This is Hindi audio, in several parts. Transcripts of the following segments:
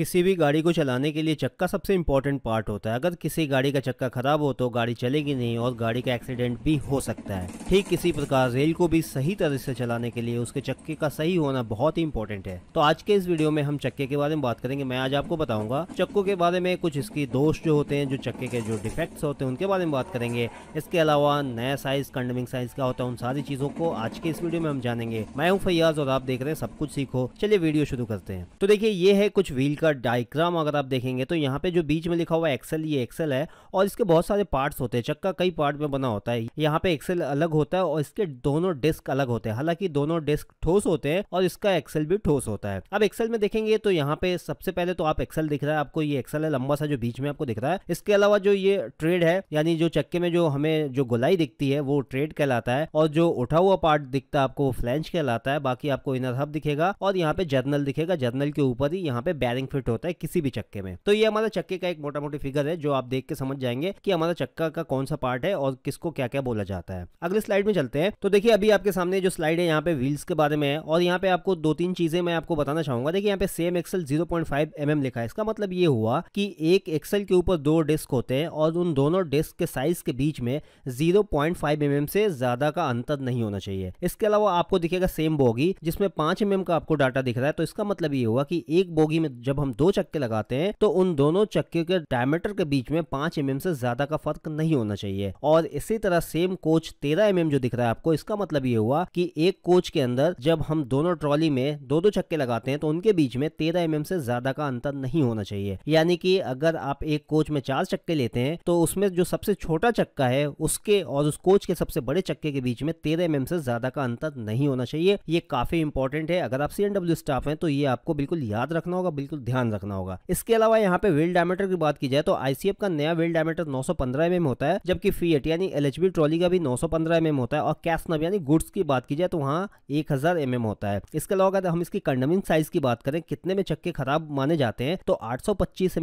किसी भी गाड़ी को चलाने के लिए चक्का सबसे इम्पोर्टेंट पार्ट होता है अगर किसी गाड़ी का चक्का खराब हो तो गाड़ी चलेगी नहीं और गाड़ी का एक्सीडेंट भी हो सकता है ठीक किसी प्रकार रेल को भी सही तरह से चलाने के लिए उसके चक्के का सही होना बहुत ही इम्पोर्टेंट है तो आज के इस वीडियो में हम चक्के के बारे में बात करेंगे मैं आज आपको बताऊंगा चक्कों के बारे में कुछ इसकी दोष जो होते हैं जो चक्के के जो डिफेक्ट्स होते हैं उनके बारे में बात करेंगे इसके अलावा नया साइज कंडमिंग साइज क्या होता है उन सारी चीजों को आज के इस वीडियो में हम जानेंगे मैं हूँ फैयाज और आप देख रहे हैं सब कुछ सीखो चलिए वीडियो शुरू करते हैं तो देखिये ये है कुछ व्हील का का डायग्राम अगर आप देखेंगे तो यहाँ पे जो बीच में लिखा हुआ एक्सेल ये एक्सेल है और इसके बहुत सारे पार्ट्स होते हैं चक्का कई पार्ट में बना होता है यहाँ पे एक्सेल अलग होता है और इसके दोनों डिस्क अलग होते हैं हालांकि दोनों डिस्क ठोस होते हैं और इसका एक्सेल भी ठोस होता है अब एक्सेल में देखेंगे तो यहाँ पे सबसे पहले तो आप एक्सेल दिख रहा है आपको ये एक्सेल है लंबा सा जो बीच में आपको दिख रहा है इसके अलावा जो ये ट्रेड है यानी जो चक्के में जो हमें जो गुलाई दिखती है वो ट्रेड कहलाता है और जो उठा हुआ पार्ट दिखता है आपको वो फ्लैंच कहलाता है बाकी आपको इनर हब दिखेगा और यहाँ पे जर्नल दिखेगा जर्नल के ऊपर ही यहाँ पे बैरिंग फिट फिट होता है किसी भी चक्के में तो ये हमारा चक्के का एक मोटा मोटी फिगर है जो आप देख के समझ जाएंगे कि हमारा चक्का का कौन सा पार्ट है और किसको क्या क्या बोला जाता है अगले स्लाइड में चलते हैं तो देखिए अभी आपके सामने जो स्लाइड है यहाँ पे व्हील्स के बारे में है और यहाँ पे आपको दो तीन चीजें मैं आपको बताना चाहूंगा देखिए यहाँ पे सेम एक्सल जीरो पॉइंट mm लिखा है इसका मतलब ये हुआ कि एक एक्सल के ऊपर दो डिस्क होते हैं और उन दोनों डिस्क के साइज के बीच में जीरो पॉइंट mm से ज्यादा का अंतर नहीं होना चाहिए इसके अलावा आपको दिखेगा सेम बोगी जिसमें पांच mm का आपको डाटा दिख रहा है तो इसका मतलब ये हुआ कि एक बोगी में जब हम दो चक्के लगाते हैं तो उन दोनों चक्के के डायमीटर के बीच में पांच एम से ज्यादा का फर्क नहीं होना चाहिए और इसी तरह सेम कोच तेरह एम जो दिख रहा है आपको इसका मतलब ये हुआ कि एक कोच के अंदर जब हम दोनों ट्रॉली में दो दो चक्के लगाते हैं तो उनके बीच में तेरह एम से ज्यादा का अंतर नहीं होना चाहिए यानी कि अगर आप एक कोच में चार चक्के लेते हैं तो उसमें जो सबसे छोटा चक्का है उसके और उस कोच के सबसे बड़े चक्के के बीच में तेरह एम से ज्यादा का अंतर नहीं होना चाहिए ये काफी इंपॉर्टेंट है अगर आप सी स्टाफ हैं तो ये आपको बिल्कुल याद रखना होगा बिल्कुल ध्यान रखना होगा इसके अलावा यहाँ पे व्हील डायमीटर की बात की जाए तो आईसीएफ का नया व्हील डायमीटर 915 mm होता है जबकि फीएट यानी एलएचबी ट्रॉली का भी 915 mm होता है और कैसनब यानी गुड्स की बात की जाए तो वहाँ 1000 हजार mm होता है इसके अलावा अगर हम इसकी कंडमिंग साइज की बात करें कितने में चक्के खराब माने जाते हैं तो आठ सौ पच्चीस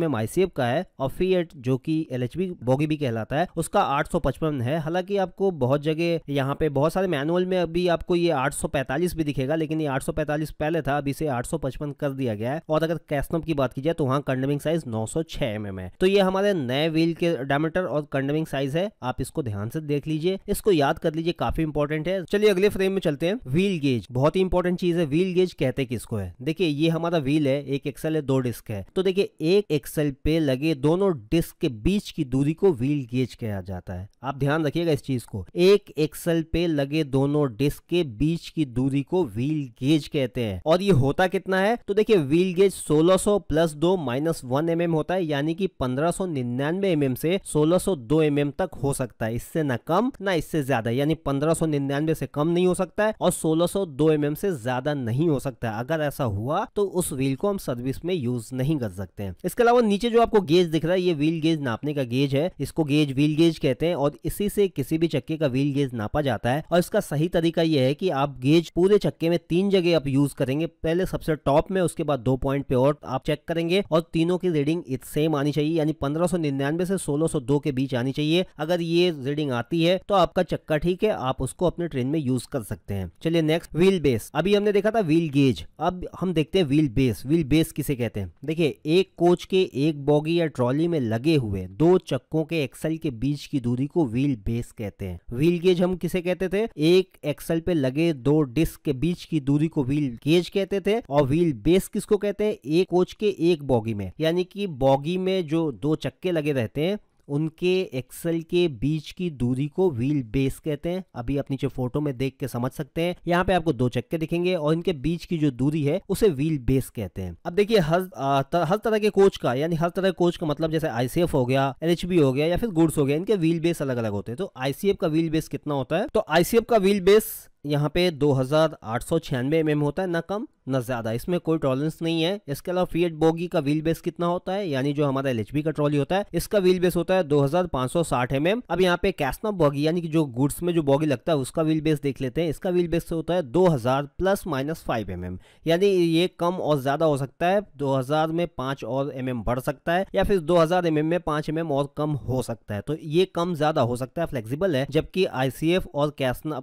का है और फीएट जो की एल बॉगी भी कहलाता है उसका आठ है हालांकि आपको बहुत जगह यहाँ पे बहुत सारे मैनुअल में अभी आपको ये आठ भी दिखेगा लेकिन ये आठ पहले था अभी इसे आठ कर दिया गया है और अगर कैसनब डॉटकॉम की बात की जाए तो वहाँ कंडमिंग साइज 906 mm है तो ये हमारे नए व्हील के डायमीटर और कंडमिंग साइज है आप इसको ध्यान से देख लीजिए इसको याद कर लीजिए काफी इंपॉर्टेंट है चलिए अगले फ्रेम में चलते हैं व्हील गेज बहुत ही इंपॉर्टेंट चीज है व्हील गेज कहते किसको है देखिये ये हमारा व्हील है एक एक्सल है दो डिस्क है तो देखिये एक एक्सल पे लगे दोनों डिस्क के बीच की दूरी को व्हील गेज कहा जाता है आप ध्यान रखिएगा इस चीज को एक एक्सल पे लगे दोनों डिस्क के बीच की दूरी को व्हील गेज कहते हैं और ये होता कितना है तो देखिए व्हील गेज 1600 प्लस दो माइनस वन एम होता है यानी कि 1599 एमएम से 1602 एमएम तक हो सकता है इससे ना कम ना इससे ज्यादा यानी 1599 से कम नहीं हो सकता है और 1602 एमएम से ज्यादा नहीं हो सकता है अगर ऐसा हुआ तो उस व्हील को हम सर्विस में यूज नहीं कर सकते हैं इसके अलावा नीचे जो आपको गेज दिख रहा है ये व्हील गेज नापने का गेज है इसको गेज व्हील गेज कहते हैं और इसी से किसी भी चक्के का व्हील गेज नापा जाता है और इसका सही तरीका यह है कि आप गेज पूरे चक्के में तीन जगह आप यूज करेंगे पहले सबसे टॉप में उसके बाद दो पॉइंट पे और आप चेक करेंगे और तीनों की रीडिंग सेम आनी चाहिए यानी पंद्रह से सोलह के बीच आनी चाहिए अगर ये रीडिंग आती है तो आपका चक्का ठीक है आप उसको अपने ट्रेन में यूज कर सकते हैं चलिए नेक्स्ट व्हील बेस अभी हमने देखा था व्हील गेज अब हम देखते हैं व्हील बेस व्हील बेस किसे कहते हैं देखिए एक कोच के एक बॉगी या ट्रॉली में लगे हुए दो चक्कों के एक्सल के बीच की दूरी को व्हील बेस कहते हैं व्हील गेज हम किसे कहते थे एक एक्सल पे लगे दो डिस्क के बीच की दूरी को व्हील गेज कहते थे और व्हील बेस किसको कहते हैं एक कोच कोच के एक बॉगी में यानी कि बॉगी में जो दो चक्के लगे रहते हैं उनके एक्सल के बीच की दूरी को व्हील बेस कहते हैं अभी आप नीचे फोटो में देख के समझ सकते हैं यहाँ पे आपको दो चक्के दिखेंगे और इनके बीच की जो दूरी है उसे व्हील बेस कहते हैं अब देखिए हर तर, हर तरह के कोच का यानी हर तरह के कोच का मतलब जैसे आईसीएफ हो गया एल हो गया या फिर गुड्स हो गया इनके व्हील बेस अलग अलग होते हैं तो आईसीएफ का व्हील बेस कितना होता है तो आईसीएफ का व्हील बेस यहाँ पे दो हज़ार आठ सौ छियानवे एम एम होता है ना कम ना ज़्यादा इसमें कोई टॉलरेंस नहीं है इसके अलावा फीएट बोगी का व्हील बेस कितना होता है यानी जो हमारा एल का ट्रॉली होता है इसका व्हील बेस होता है 2560 एम अब यहाँ पे कैसना बोगी यानी कि जो गुड्स में जो बोगी लगता है उसका व्हील बेस देख लेते हैं इसका व्हील बेस होता है हजार प्लस माइनस फाइव एम यानी ये कम और ज़्यादा हो सकता है हजार में पाँच और एम एम बढ़ सकता है या फिर दो हज़ार एम में पाँच एम एम और कम हो सकता है तो ये कम ज़्यादा हो सकता है फ्लेक्सीबल है जबकि आई और कैसना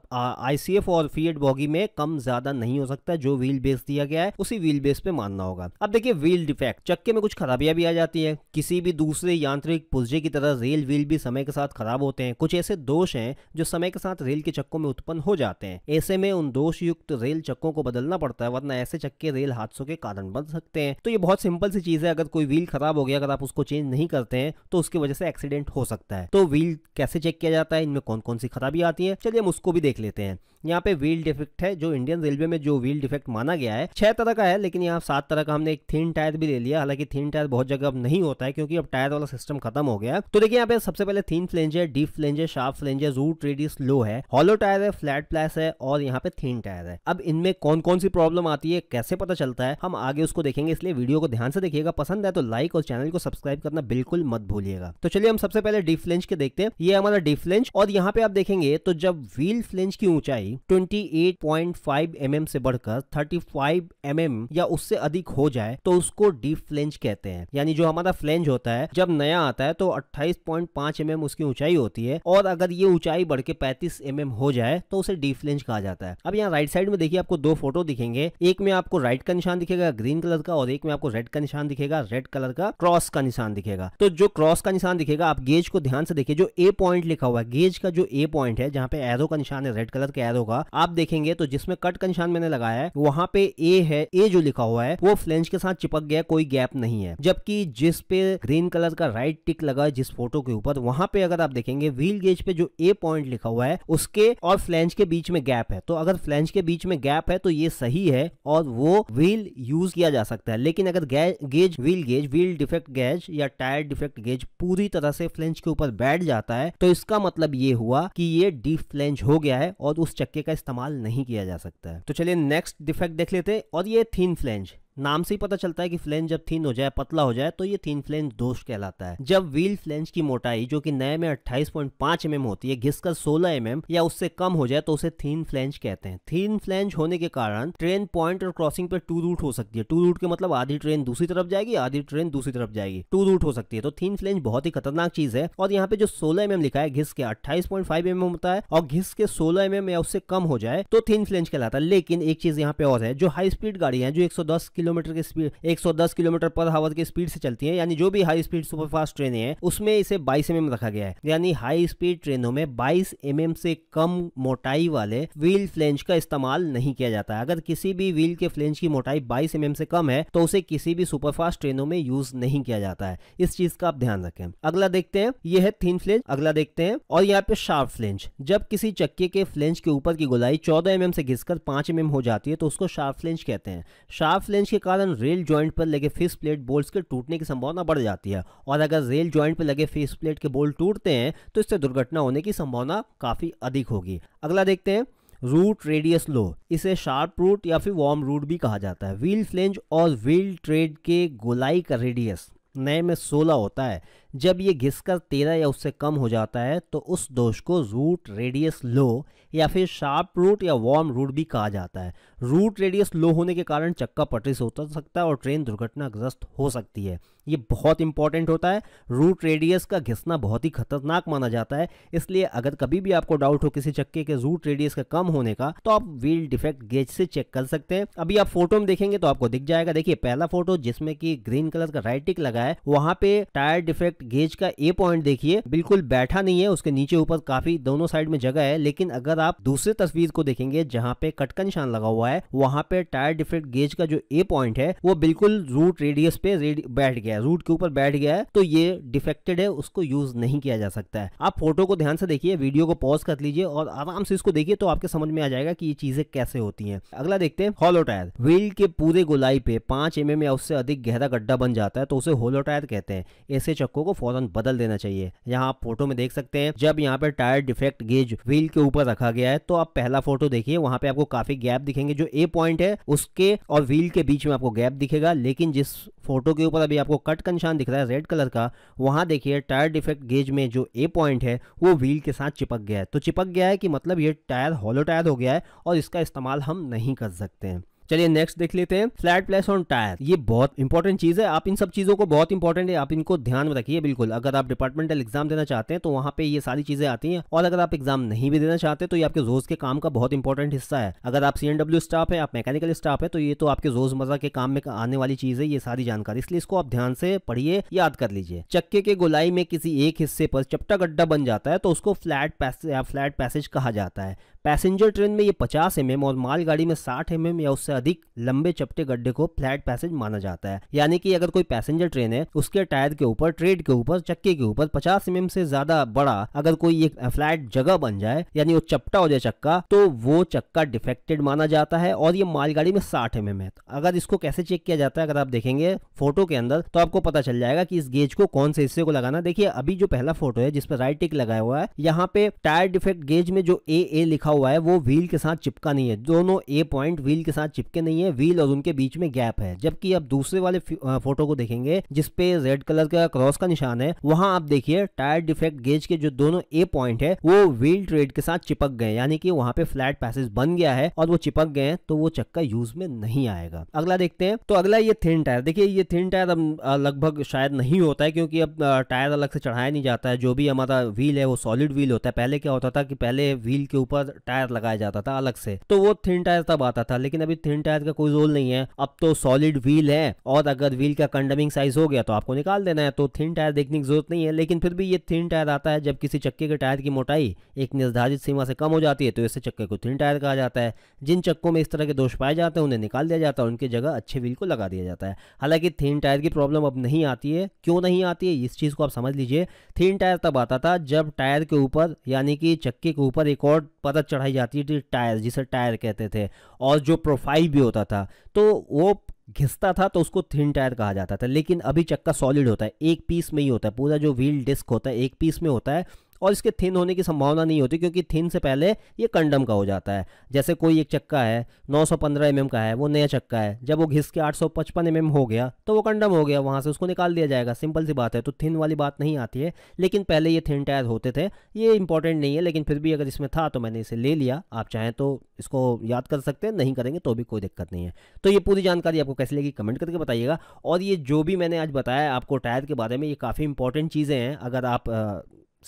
आई सिर्फ और फीएड बॉगी में कम ज्यादा नहीं हो सकता जो व्हील बेस दिया गया है उसी व्हील बेस पे मानना होगा अब देखिए व्हील डिफेक्ट चक्के में कुछ खराबियां भी आ जाती है किसी भी दूसरे यांत्रिक पुर्जे की तरह रेल व्हील भी समय के साथ खराब होते हैं कुछ ऐसे दोष हैं जो समय के साथ रेल के चक्कों में उत्पन्न हो जाते हैं ऐसे में उन दोष युक्त रेल चक्कों को बदलना पड़ता है वरना ऐसे चक्के रेल हादसों के कारण बन सकते हैं तो ये बहुत सिंपल सी चीज है अगर कोई व्हील खराब हो गया अगर आप उसको चेंज नहीं करते हैं तो उसकी वजह से एक्सीडेंट हो सकता है तो व्हील कैसे चेक किया जाता है इनमें कौन कौन सी खराबी आती है चलिए हम उसको भी देख लेते हैं यहाँ पे व्हील डिफेक्ट है जो इंडियन रेलवे में जो व्हील डिफेक्ट माना गया है छह तरह का है लेकिन यहाँ सात तरह का हमने एक थीन टायर भी ले लिया हालांकि थीन टायर बहुत जगह अब नहीं होता है क्योंकि अब टायर वाला सिस्टम खत्म हो गया तो देखिए यहाँ पे सबसे पहले थीन फ्लेंज है डीप फ्लेंज है शार्प फ्लेंज है रूट रेडी स्लो है हॉलो टायर है फ्लैट प्लेस है और यहाँ पे थीन टायर है अब इनमें कौन कौन सी प्रॉब्लम आती है कैसे पता चलता है हम आगे उसको देखेंगे इसलिए वीडियो को ध्यान से देखिएगा पसंद है तो लाइक और चैनल को सब्सक्राइब करना बिल्कुल मत भूलिएगा तो चलिए हम सबसे पहले डीप फ्लेंज के देखते हैं ये हमारा डीप फ्लेंज और यहाँ पे आप देखेंगे तो जब व्हील फ्लेंज की ऊंचाई लंबाई 28.5 mm से बढ़कर 35 mm या उससे अधिक हो जाए तो उसको डीप फ्लेंज कहते हैं यानी जो हमारा फ्लेंज होता है जब नया आता है तो 28.5 पॉइंट mm उसकी ऊंचाई होती है और अगर ये ऊंचाई बढ़ के 35 mm हो जाए तो उसे डीप फ्लेंज कहा जाता है अब यहाँ राइट साइड में देखिए आपको दो फोटो दिखेंगे एक में आपको राइट का निशान दिखेगा ग्रीन कलर का और एक में आपको रेड का निशान दिखेगा रेड कलर का क्रॉस का निशान दिखेगा तो जो क्रॉस का निशान दिखेगा आप गेज को ध्यान से देखिए जो ए पॉइंट लिखा हुआ है गेज का जो ए पॉइंट है जहाँ पे एरो का निशान है रेड कलर के एरो होगा आप देखेंगे तो जिसमें कट का निशान मैंने लगाया है वहां पे ए है ए जो लिखा हुआ है वो फ्लेंज के साथ चिपक गया कोई गैप नहीं है जबकि जिस पे ग्रीन कलर का राइट टिक लगा जिस फोटो के ऊपर वहां पे अगर आप देखेंगे व्हील गेज पे जो ए पॉइंट लिखा हुआ है उसके और फ्लेंज के बीच में गैप है तो अगर फ्लेंज के बीच में गैप है तो ये सही है और वो व्हील यूज किया जा सकता है लेकिन अगर gauge wheel gauge wheel defect gauge या टायर डिफेक्ट गेज पूरी तरह से फ्लेंज के ऊपर बैठ जाता है तो इसका मतलब ये हुआ कि ये डीप फ्लेंज हो गया है और उस चक्की तकिए का इस्तेमाल नहीं किया जा सकता है तो चलिए नेक्स्ट डिफेक्ट देख लेते हैं और ये थीन फ्लेंज नाम से ही पता चलता है कि फ्लेंज जब थीन हो जाए पतला हो जाए तो ये थीन फ्लेंज दोष कहलाता है जब व्हील फ्लेंज की मोटाई जो कि नए में 28.5 पॉइंट mm होती है घिसकर 16 mm या उससे कम हो जाए तो उसे थीन फ्लेंज कहते हैं थीन फ्लेंज होने के कारण ट्रेन पॉइंट और क्रॉसिंग पे टू रूट हो सकती है टू रूट के मतलब आधी ट्रेन दूसरी तरफ जाएगी आधी ट्रेन दूसरी तरफ जाएगी टू रूट हो सकती है तो थीन फ्लेंज बहुत ही खतरनाक चीज है और यहाँ पे जो सोलह एम mm लिखा है घिस के अट्ठाईस पॉइंट mm होता है और घिस के सोलह एम mm या उससे कम हो जाए तो थीन फ्लेंज कहलाता है लेकिन एक चीज यहाँ पे और है जो हाई स्पीड गाड़ी है जो एक सौ दस किलोमीटर की स्पीड 110 किलोमीटर पर हावर की स्पीड से चलती है यानी जो भी हाई स्पीड सुपरफास्ट ट्रेनें हैं उसमें इसे बाईस एम mm रखा गया है यानी हाई स्पीड ट्रेनों में बाईस एम mm से कम मोटाई वाले व्हील फ्लेंज का इस्तेमाल नहीं किया जाता है अगर किसी भी व्हील के फ्लेंज की मोटाई बाईस एम mm से कम है तो उसे किसी भी सुपरफास्ट ट्रेनों में यूज नहीं किया जाता है इस चीज का आप ध्यान रखें अगला देखते हैं यह है थीन फ्लेंज अगला देखते हैं और यहाँ पे शार्प फ्लेंज जब किसी चक्के के फ्लेंज के ऊपर की गोलाई चौदह एम mm से घिसकर पांच एम mm हो जाती है तो उसको शार्प फ्लेंज कहते हैं शार्प फ्लेंज के कारण रेल ज्वाइंट पर लगे फेस प्लेट बोल्ट के टूटने की संभावना बढ़ जाती है और अगर रेल ज्वाइंट पर लगे फेस प्लेट के बोल्ट टूटते हैं तो इससे दुर्घटना होने की संभावना काफ़ी अधिक होगी अगला देखते हैं रूट रेडियस लो इसे शार्प रूट या फिर वार्म रूट भी कहा जाता है व्हील फ्लेंज और व्हील ट्रेड के गोलाई का रेडियस नए में 16 होता है जब ये घिसकर तेरह या उससे कम हो जाता है तो उस दोष को रूट रेडियस लो या फिर शार्प रूट या वार्म रूट भी कहा जाता है रूट रेडियस लो होने के कारण चक्का पटरी से उतर सकता है और ट्रेन दुर्घटनाग्रस्त हो सकती है ये बहुत इंपॉर्टेंट होता है रूट रेडियस का घिसना बहुत ही खतरनाक माना जाता है इसलिए अगर कभी भी आपको डाउट हो किसी चक्के के रूट रेडियस का कम होने का तो आप व्हील डिफेक्ट गेज से चेक कर सकते हैं अभी आप फोटो में देखेंगे तो आपको दिख जाएगा देखिए पहला फोटो जिसमें कि ग्रीन कलर का राइट टिक लगा है वहां पे टायर डिफेक्ट गेज का ए पॉइंट देखिए बिल्कुल बैठा नहीं है उसके नीचे ऊपर काफी दोनों साइड में जगह है लेकिन अगर आप दूसरे तस्वीर को देखेंगे जहाँ पे कट निशान लगा हुआ है वहाँ पे टायर डिफरेंट गेज का जो ए पॉइंट है वो बिल्कुल रूट रेडियस पे बैठ गया है रूट के ऊपर बैठ गया है तो ये डिफेक्टेड है उसको यूज नहीं किया जा सकता है आप फोटो को ध्यान से देखिए वीडियो को पॉज कर लीजिए और आराम से इसको देखिए तो आपके समझ में आ जाएगा कि ये चीजें कैसे होती हैं अगला देखते हैं होलो टायर व्हील के पूरे गोलाई पे पांच एम या उससे अधिक गहरा गड्ढा बन जाता है तो उसे होलो टायर कहते हैं ऐसे चक्को को फौरन बदल देना चाहिए यहाँ आप फोटो में देख सकते हैं जब यहाँ पे टायर डिफेक्ट गेज व्हील के ऊपर रखा गया है तो आप पहला फोटो देखिए वहां पे आपको काफी गैप दिखेंगे जो ए पॉइंट है उसके और व्हील के बीच में आपको गैप दिखेगा लेकिन जिस फोटो के ऊपर अभी आपको कट का निशान दिख रहा है रेड कलर का वहां देखिए टायर डिफेक्ट गेज में जो ए पॉइंट है वो व्हील के साथ चिपक गया है तो चिपक गया है कि मतलब ये टायर हॉलो टायर हो गया है और इसका इस्तेमाल हम नहीं कर सकते हैं चलिए नेक्स्ट देख लेते हैं फ्लैट प्लेस ऑन टायर ये बहुत इंपॉर्टेंट चीज है आप इन सब चीजों को बहुत इंपॉर्टेंट है आप इनको ध्यान में रखिए बिल्कुल अगर आप डिपार्टमेंटल एग्जाम देना चाहते हैं तो वहाँ पे ये सारी चीजें आती हैं और अगर आप एग्जाम नहीं भी देना चाहते तो ये आपके जोज के काम का बहुत इंपॉर्टेंट हिस्सा है अगर आप सी स्टाफ है आप मैकेनिकल स्टाफ है तो ये तो आपके मजा के काम में आने वाली चीज है ये सारी जानकारी इसलिए इसको आप ध्यान से पढ़िए याद कर लीजिए चक्के के गोलाई में किसी एक हिस्से पर चपटा गड्ढा बन जाता है तो उसको फ्लैट फ्लैट पैसेज कहा जाता है पैसेंजर ट्रेन में ये 50 एम और मालगाड़ी में 60 एम या उससे अधिक लंबे चपटे गड्ढे को फ्लैट पैसेज माना जाता है यानी कि अगर कोई पैसेंजर ट्रेन है उसके टायर के ऊपर ट्रेड के ऊपर चक्के के ऊपर 50 एम से ज्यादा बड़ा अगर कोई एक फ्लैट जगह बन जाए यानी वो चपटा हो जाए चक्का तो वो चक्का डिफेक्टेड माना जाता है और ये मालगाड़ी में साठ एम है तो अगर इसको कैसे चेक किया जाता है अगर आप देखेंगे फोटो के अंदर तो आपको पता चल जाएगा कि इस गेज को कौन से हिस्से को लगाना देखिए अभी जो पहला फोटो है जिसपे राइट टिक लगाया हुआ है यहाँ पे टायर डिफेक्ट गेज में जो ए ए लिखा हुआ है वो व्हील के साथ चिपका नहीं है दोनों ए पॉइंट व्हील के साथ चिपके नहीं है व्हील और उनके बीच में गैप है जबकि आप दूसरे वाले फोटो को देखेंगे जिसपे रेड कलर का क्रॉस का निशान है वहां आप देखिए टायर डिफेक्ट गेज के जो दोनों ए पॉइंट है वो व्हील ट्रेड के साथ चिपक गए यानी कि वहां पे फ्लैट पैसेज बन गया है और वो चिपक गए तो वो चक्का यूज में नहीं आएगा अगला देखते हैं तो अगला ये थिन टायर देखिए ये थिन टायर अब लगभग शायद नहीं होता है क्योंकि अब टायर अलग से चढ़ाया नहीं जाता है जो भी हमारा व्हील है वो सॉलिड व्हील होता है पहले क्या होता था कि पहले व्हील के ऊपर टायर लगाया जाता था अलग से तो वो थिन टायर तब आता था लेकिन अभी थिन टायर का कोई रोल नहीं है अब तो सॉलिड व्हील है और अगर व्हील का कंडमिंग साइज हो गया तो आपको निकाल देना है तो थिन टायर देखने की जरूरत नहीं है लेकिन फिर भी ये थिन टायर आता है जब किसी चक्के के टायर की मोटाई एक निर्धारित सीमा से कम हो जाती है तो ऐसे चक्के को थिन टायर कहा जाता है जिन चक्कों में इस तरह के दोष पाए जाते हैं उन्हें निकाल दिया जाता है उनकी जगह अच्छे व्हील को लगा दिया जाता है हालांकि थिन टायर की प्रॉब्लम अब नहीं आती है क्यों नहीं आती है इस चीज़ को आप समझ लीजिए थिन टायर तब आता था जब टायर के ऊपर यानी कि चक्के के ऊपर एक और परत चढ़ाई जाती थी टायर जिसे टायर कहते थे और जो प्रोफाइल भी होता था तो वो घिसता था तो उसको थिन टायर कहा जाता था लेकिन अभी चक्का सॉलिड होता है एक पीस में ही होता है पूरा जो व्हील डिस्क होता है एक पीस में होता है और इसके थिन होने की संभावना नहीं होती क्योंकि थिन से पहले ये कंडम का हो जाता है जैसे कोई एक चक्का है 915 सौ mm का है वो नया चक्का है जब वो घिस के 855 सौ mm हो गया तो वो कंडम हो गया वहाँ से उसको निकाल दिया जाएगा सिंपल सी बात है तो थिन वाली बात नहीं आती है लेकिन पहले ये थिन टायर होते थे ये इंपॉर्टेंट नहीं है लेकिन फिर भी अगर इसमें था तो मैंने इसे ले लिया आप चाहें तो इसको याद कर सकते हैं नहीं करेंगे तो भी कोई दिक्कत नहीं है तो ये पूरी जानकारी आपको कैसे लगी कमेंट करके बताइएगा और ये जो भी मैंने आज बताया आपको टायर के बारे में ये काफ़ी इंपॉर्टेंट चीज़ें हैं अगर आप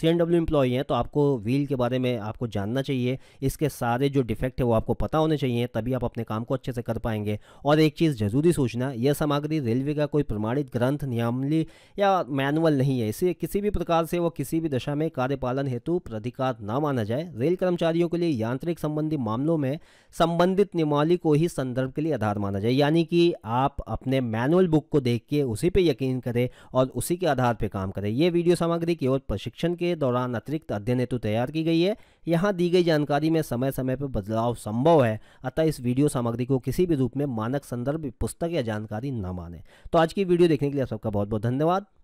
सी एन डब्ल्यू एम्प्लॉई हैं तो आपको व्हील के बारे में आपको जानना चाहिए इसके सारे जो डिफेक्ट है वो आपको पता होने चाहिए तभी आप अपने काम को अच्छे से कर पाएंगे और एक चीज़ जरूरी सोचना यह सामग्री रेलवे का कोई प्रमाणित ग्रंथ नियमली या मैनुअल नहीं है इसे किसी भी प्रकार से वो किसी भी दशा में कार्यपालन हेतु प्राधिकार न माना जाए रेल कर्मचारियों के लिए यांत्रिक संबंधी मामलों में संबंधित नियमावली को ही संदर्भ के लिए आधार माना जाए यानी कि आप अपने मैनुअल बुक को देख के उसी पर यकीन करें और उसी के आधार पर काम करें यह वीडियो सामग्री केवल प्रशिक्षण के के दौरान अतिरिक्त अध्ययन हेतु तैयार की गई है यहाँ दी गई जानकारी में समय समय पर बदलाव संभव है अतः इस वीडियो सामग्री को किसी भी रूप में मानक संदर्भ पुस्तक या जानकारी न माने तो आज की वीडियो देखने के लिए आप सबका बहुत बहुत धन्यवाद